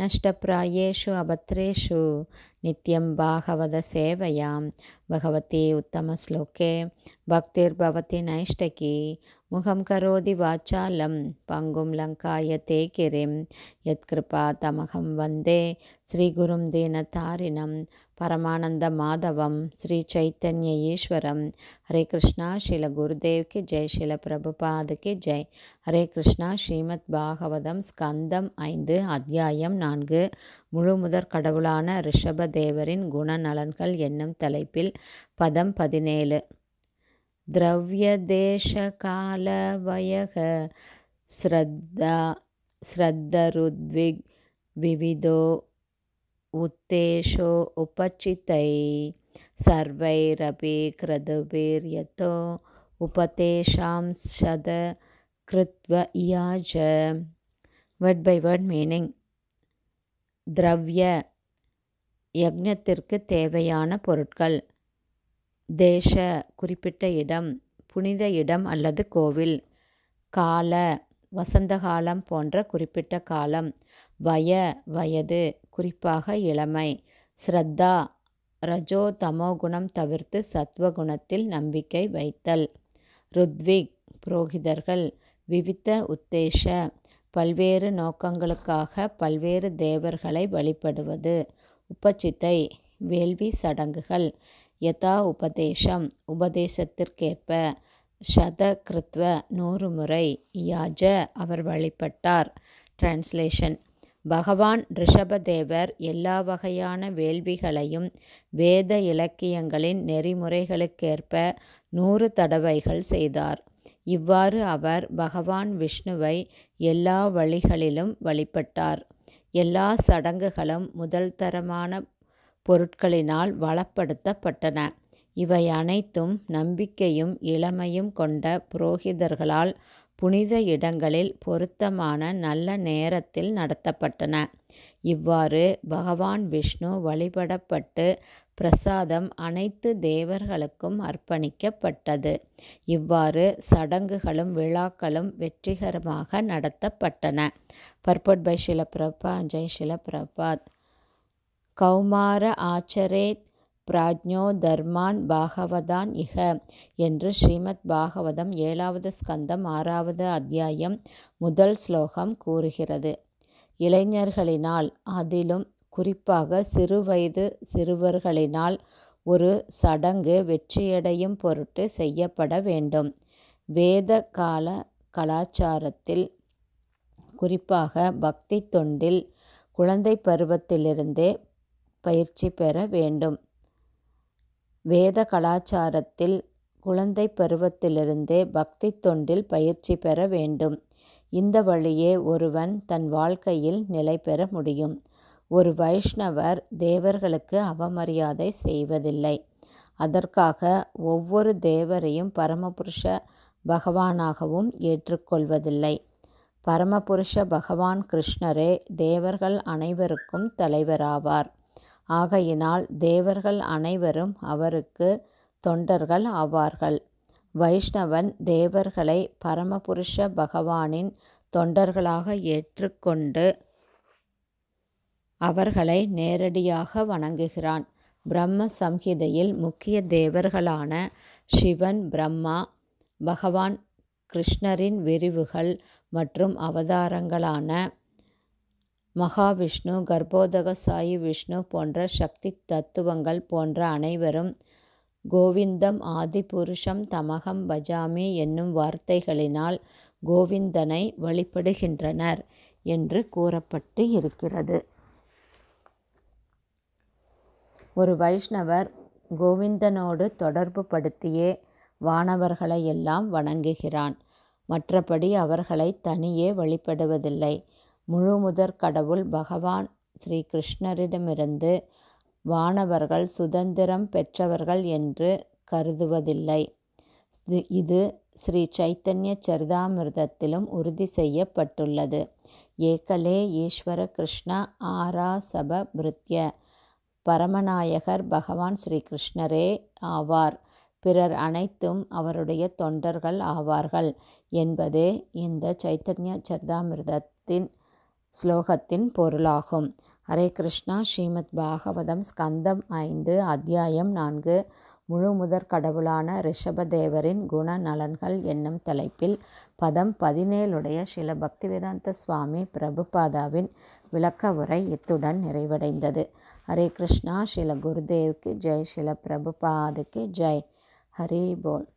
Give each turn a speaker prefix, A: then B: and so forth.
A: नष्टप्रायेषु अभद्रेषु नित्यं भागवतसेवयां भगवती उत्तमश्लोके भक्तिर्भवति नैष्टकी मुखं करोति वाचालं पङ्गुं लङ्कायते गिरिं यत्कृपा तमहं वन्दे श्रीगुरुं दीनतारिणं परमानन्दमाधवं श्रीचैतन्य ईश्वरं हरे कृष्णा शिल गुरुदेव की जय शिल प्रभुपाद की जय हरे कृष्णा श्रीमद्भागवतं स्कन्दम् ऐन्दु அத்தியாயம் நான் நான்கு முழுமுதற் கடவுளான ரிஷப தேவரின் குணநலன்கள் என்னும் தலைப்பில் பதம் பதினேழு திரவிய தேச கால வயக ஸ்ரத்தா ஸ்ரத்தருத்விக் விவிதோ உத்தேஷோ உபச்சித்தை ரபி கிரதுபீர் யதோ உபதேஷாம் சத கிருத்வ இயாஜ வேர்ட் பை வேர்ட் மீனிங் திரவிய யக்ஞத்திற்கு தேவையான பொருட்கள் தேச குறிப்பிட்ட இடம் புனித இடம் அல்லது கோவில் கால வசந்த காலம் போன்ற குறிப்பிட்ட காலம் வய வயது குறிப்பாக இளமை ஸ்ரத்தா ரஜோ தமோ குணம் தவிர்த்து சத்வகுணத்தில் நம்பிக்கை வைத்தல் ருத்விக் புரோகிதர்கள் விவித்த உத்தேச பல்வேறு நோக்கங்களுக்காக பல்வேறு தேவர்களை வழிபடுவது உபச்சித்தை வேள்வி சடங்குகள் யதா உபதேசம் உபதேசத்திற்கேற்ப சத கிருத்வ நூறு முறை யாஜ அவர் வழிபட்டார் டிரான்ஸ்லேஷன் பகவான் ரிஷபதேவர் எல்லா வகையான வேள்விகளையும் வேத இலக்கியங்களின் நெறிமுறைகளுக்கேற்ப நூறு தடவைகள் செய்தார் இவ்வாறு அவர் பகவான் விஷ்ணுவை எல்லா வழிகளிலும் வழிபட்டார் எல்லா சடங்குகளும் முதல் தரமான பொருட்களினால் வளப்படுத்தப்பட்டன இவை அனைத்தும் நம்பிக்கையும் இளமையும் கொண்ட புரோகிதர்களால் புனித இடங்களில் பொருத்தமான நல்ல நேரத்தில் நடத்தப்பட்டன இவ்வாறு பகவான் விஷ்ணு வழிபடப்பட்டு பிரசாதம் அனைத்து தேவர்களுக்கும் அர்ப்பணிக்கப்பட்டது இவ்வாறு சடங்குகளும் விழாக்களும் வெற்றிகரமாக நடத்தப்பட்டன பர்பட் பை பிரபா ஜெய் பிரபாத் கௌமார ஆச்சரேத் பிராஜ்ஞோ தர்மான் பாகவதான் இக என்று ஸ்ரீமத் பாகவதம் ஏழாவது ஸ்கந்தம் ஆறாவது அத்தியாயம் முதல் ஸ்லோகம் கூறுகிறது இளைஞர்களினால் அதிலும் குறிப்பாக சிறுவயது சிறுவர்களினால் ஒரு சடங்கு வெற்றியடையும் பொருட்டு செய்யப்பட வேண்டும் வேத கால கலாச்சாரத்தில் குறிப்பாக பக்தி தொண்டில் குழந்தை பருவத்திலிருந்தே பயிற்சி பெற வேண்டும் வேத கலாச்சாரத்தில் குழந்தை பருவத்திலிருந்தே பக்தி தொண்டில் பயிற்சி பெற வேண்டும் இந்த வழியே ஒருவன் தன் வாழ்க்கையில் நிலை பெற முடியும் ஒரு வைஷ்ணவர் தேவர்களுக்கு அவமரியாதை செய்வதில்லை அதற்காக ஒவ்வொரு தேவரையும் பரமபுருஷ பகவானாகவும் ஏற்றுக்கொள்வதில்லை பரமபுருஷ பகவான் கிருஷ்ணரே தேவர்கள் அனைவருக்கும் தலைவராவார் ஆகையினால் தேவர்கள் அனைவரும் அவருக்கு தொண்டர்கள் ஆவார்கள் வைஷ்ணவன் தேவர்களை பரமபுருஷ பகவானின் தொண்டர்களாக ஏற்றுக்கொண்டு அவர்களை நேரடியாக வணங்குகிறான் பிரம்ம சம்ஹிதையில் முக்கிய தேவர்களான சிவன் பிரம்மா பகவான் கிருஷ்ணரின் விரிவுகள் மற்றும் அவதாரங்களான மகாவிஷ்ணு கர்ப்போதக சாயி விஷ்ணு போன்ற சக்தி தத்துவங்கள் போன்ற அனைவரும் கோவிந்தம் ஆதி புருஷம் தமகம் பஜாமி என்னும் வார்த்தைகளினால் கோவிந்தனை வழிபடுகின்றனர் என்று கூறப்பட்டு இருக்கிறது ஒரு வைஷ்ணவர் கோவிந்தனோடு தொடர்பு படுத்தியே வானவர்களை எல்லாம் வணங்குகிறான் மற்றபடி அவர்களை தனியே வழிபடுவதில்லை முதற் கடவுள் பகவான் ஸ்ரீ கிருஷ்ணரிடமிருந்து வானவர்கள் சுதந்திரம் பெற்றவர்கள் என்று கருதுவதில்லை. இது ஸ்ரீ சைத்தன்ய சரிதாமிர்தத்திலும் உறுதி செய்யப்பட்டுள்ளது. ஏகலே ஈஸ்வர கிருஷ்ண சப பிருத்ய பரமநாயகர் பகவான் ஸ்ரீ கிருஷ்ணரே ஆவார். பிறர் அனைத்தும் அவருடைய தொண்டர்கள் ஆவார்கள் என்பதே இந்த சைத்தன்ய சரிதாமிர்தத்தின் ஸ்லோகத்தின் பொருளாகும் ஹரே கிருஷ்ணா ஸ்ரீமத் பாகவதம் ஸ்கந்தம் ஐந்து அத்தியாயம் நான்கு முழு முதற் கடவுளான ரிஷபதேவரின் குண நலன்கள் என்னும் தலைப்பில் பதம் பதினேழுடைய சில பக்திவேதாந்த சுவாமி பிரபுபாதாவின் விளக்க உரை இத்துடன் நிறைவடைந்தது ஹரே கிருஷ்ணா ஸ்ரீல குருதேவ்க்கு ஜெய் ஸ்ரீல பிரபுபாதுக்கு ஜெய் ஹரி போல்